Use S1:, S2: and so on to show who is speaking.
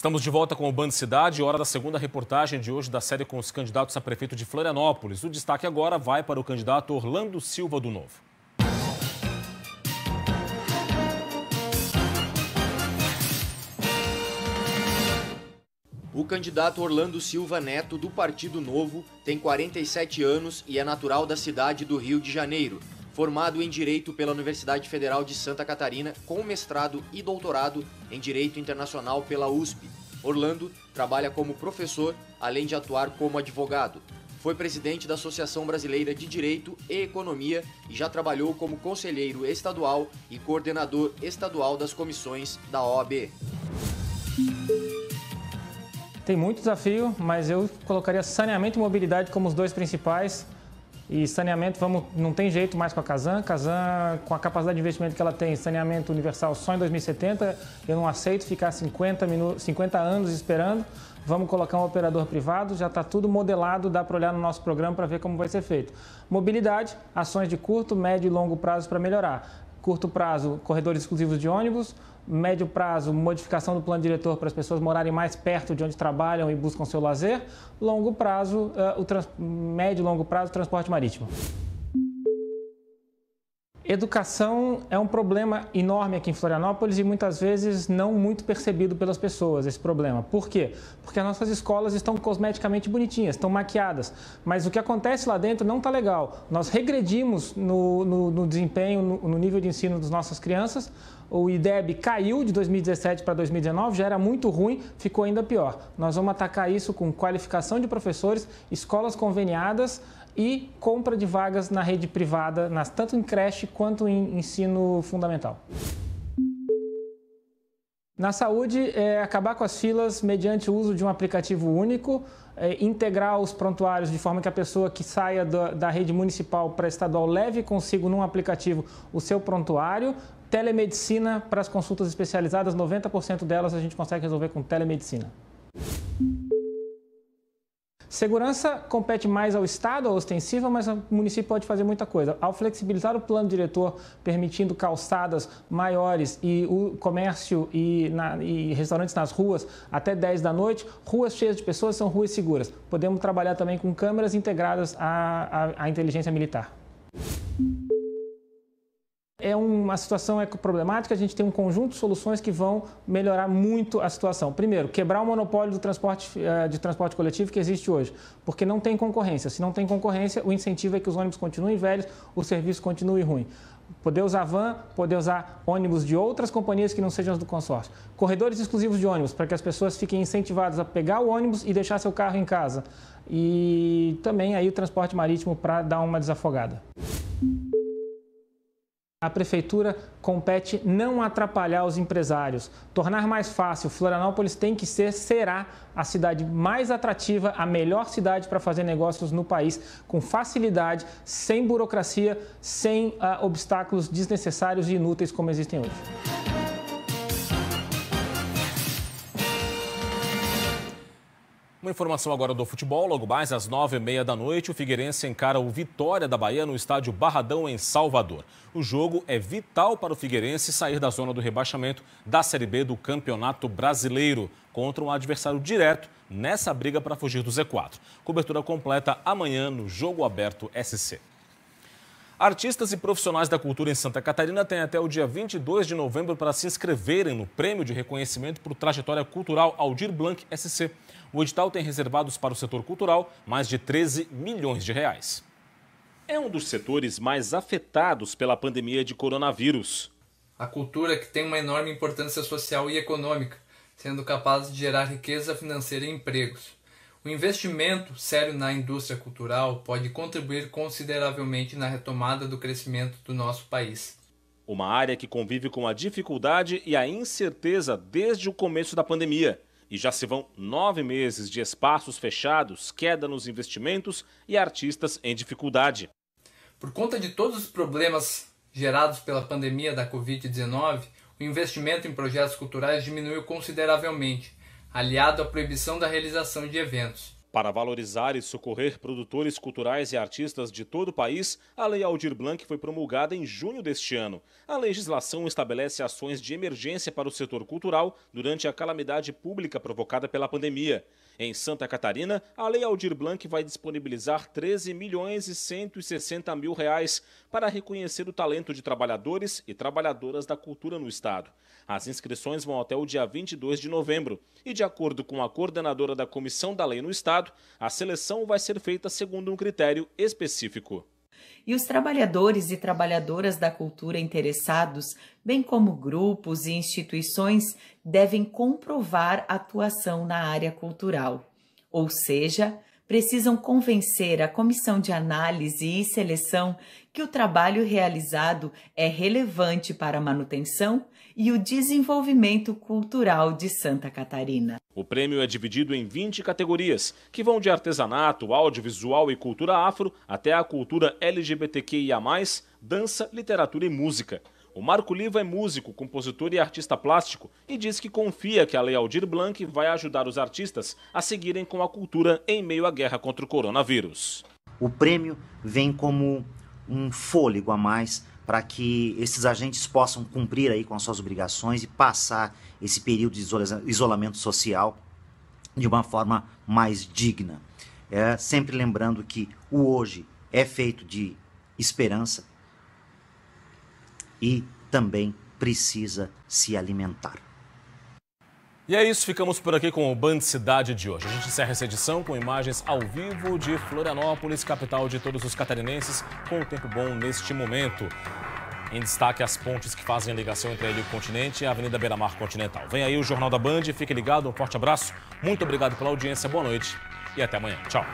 S1: Estamos de volta com o Band Cidade, hora da segunda reportagem de hoje da série com os candidatos a prefeito de Florianópolis. O destaque agora vai para o candidato Orlando Silva do Novo.
S2: O candidato Orlando Silva Neto, do Partido Novo, tem 47 anos e é natural da cidade do Rio de Janeiro formado em Direito pela Universidade Federal de Santa Catarina, com mestrado e doutorado em Direito Internacional pela USP. Orlando trabalha como professor, além de atuar como advogado. Foi presidente da Associação Brasileira de Direito e Economia e já trabalhou como conselheiro estadual e coordenador estadual das comissões da OAB. Tem muito desafio, mas eu colocaria saneamento e mobilidade como os dois principais e saneamento, vamos, não tem jeito mais com a Casan. Casan, com a capacidade de investimento que ela tem, saneamento universal só em 2070, eu não aceito ficar 50, minutos, 50 anos esperando. Vamos colocar um operador privado, já está tudo modelado, dá para olhar no nosso programa para ver como vai ser feito. Mobilidade, ações de curto, médio e longo prazo para melhorar. Curto prazo, corredores exclusivos de ônibus. Médio prazo, modificação do plano diretor para as pessoas morarem mais perto de onde trabalham e buscam seu lazer. Longo prazo, uh, o trans... médio e longo prazo, transporte marítimo. Educação é um problema enorme aqui em Florianópolis e muitas vezes não muito percebido pelas pessoas esse problema. Por quê? Porque as nossas escolas estão cosmeticamente bonitinhas, estão maquiadas, mas o que acontece lá dentro não está legal. Nós regredimos no, no, no desempenho, no, no nível de ensino das nossas crianças, o IDEB caiu de 2017 para 2019, já era muito ruim, ficou ainda pior. Nós vamos atacar isso com qualificação de professores, escolas conveniadas, e compra de vagas na rede privada, nas, tanto em creche quanto em ensino fundamental. Na saúde, é acabar com as filas mediante o uso de um aplicativo único, é integrar os prontuários de forma que a pessoa que saia da, da rede municipal para estadual leve consigo num aplicativo o seu prontuário. Telemedicina para as consultas especializadas, 90% delas a gente consegue resolver com telemedicina. Segurança compete mais ao Estado, a ostensiva, mas o município pode fazer muita coisa. Ao flexibilizar o plano diretor, permitindo calçadas maiores e o comércio e, na, e restaurantes nas ruas até 10 da noite, ruas cheias de pessoas são ruas seguras. Podemos trabalhar também com câmeras integradas à, à, à inteligência militar uma então, situação é problemática, a gente tem um conjunto de soluções que vão melhorar muito a situação. Primeiro, quebrar o monopólio do transporte, eh, de transporte coletivo que existe hoje, porque não tem concorrência. Se não tem concorrência, o incentivo é que os ônibus continuem velhos, o serviço continue ruim. Poder usar van, poder usar ônibus de outras companhias que não sejam as do consórcio. Corredores exclusivos de ônibus, para que as pessoas fiquem incentivadas a pegar o ônibus e deixar seu carro em casa. E também aí o transporte marítimo para dar uma desafogada. A prefeitura compete não atrapalhar os empresários. Tornar mais fácil, Florianópolis tem que ser, será a cidade mais atrativa, a melhor cidade para fazer negócios no país, com facilidade, sem burocracia, sem uh, obstáculos desnecessários e inúteis como existem hoje.
S1: Uma informação agora do futebol, logo mais às nove e meia da noite, o Figueirense encara o Vitória da Bahia no estádio Barradão, em Salvador. O jogo é vital para o Figueirense sair da zona do rebaixamento da Série B do Campeonato Brasileiro, contra um adversário direto nessa briga para fugir do Z4. Cobertura completa amanhã no Jogo Aberto SC. Artistas e profissionais da cultura em Santa Catarina têm até o dia 22 de novembro para se inscreverem no Prêmio de Reconhecimento por Trajetória Cultural Aldir Blanc SC. O edital tem reservados para o setor cultural mais de 13 milhões de reais. É um dos setores mais afetados pela pandemia de coronavírus. A cultura que tem uma enorme importância social e econômica, sendo capaz de gerar riqueza financeira e empregos. O investimento sério na indústria cultural pode contribuir consideravelmente na retomada do crescimento do nosso país. Uma área que convive com a dificuldade e a incerteza desde o começo da pandemia. E já se vão nove meses de espaços fechados, queda nos investimentos e artistas em dificuldade. Por conta de todos os problemas gerados pela pandemia da Covid-19, o investimento em projetos culturais diminuiu consideravelmente aliado à proibição da realização de eventos. Para valorizar e socorrer produtores culturais e artistas de todo o país, a Lei Aldir Blanc foi promulgada em junho deste ano. A legislação estabelece ações de emergência para o setor cultural durante a calamidade pública provocada pela pandemia. Em Santa Catarina, a Lei Aldir Blanc vai disponibilizar 13 milhões e 160 mil reais para reconhecer o talento de trabalhadores e trabalhadoras da cultura no Estado. As inscrições vão até o dia 22 de novembro e, de acordo com a coordenadora da Comissão da Lei no Estado, resultado, a seleção vai ser feita segundo um critério específico. E os trabalhadores e trabalhadoras da cultura interessados, bem como grupos e instituições, devem comprovar atuação na área cultural, ou seja, precisam convencer a comissão de análise e seleção que o trabalho realizado é relevante para a manutenção e o desenvolvimento cultural de Santa Catarina. O prêmio é dividido em 20 categorias, que vão de artesanato, audiovisual e cultura afro até a cultura LGBTQIA, dança, literatura e música. O Marco Liva é músico, compositor e artista plástico e diz que confia que a Lei Aldir Blanc vai ajudar os artistas a seguirem com a cultura em meio à guerra contra o coronavírus. O prêmio vem como um fôlego a mais para que esses agentes possam cumprir aí com as suas obrigações e passar esse período de isolamento social de uma forma mais digna. É, sempre lembrando que o hoje é feito de esperança e também precisa se alimentar. E é isso, ficamos por aqui com o Band Cidade de hoje. A gente encerra essa edição com imagens ao vivo de Florianópolis, capital de todos os catarinenses, com o tempo bom neste momento. Em destaque, as pontes que fazem a ligação entre a Ilha e o continente e a Avenida Beira Mar Continental. Vem aí o Jornal da Band, fique ligado, um forte abraço, muito obrigado pela audiência, boa noite e até amanhã. Tchau.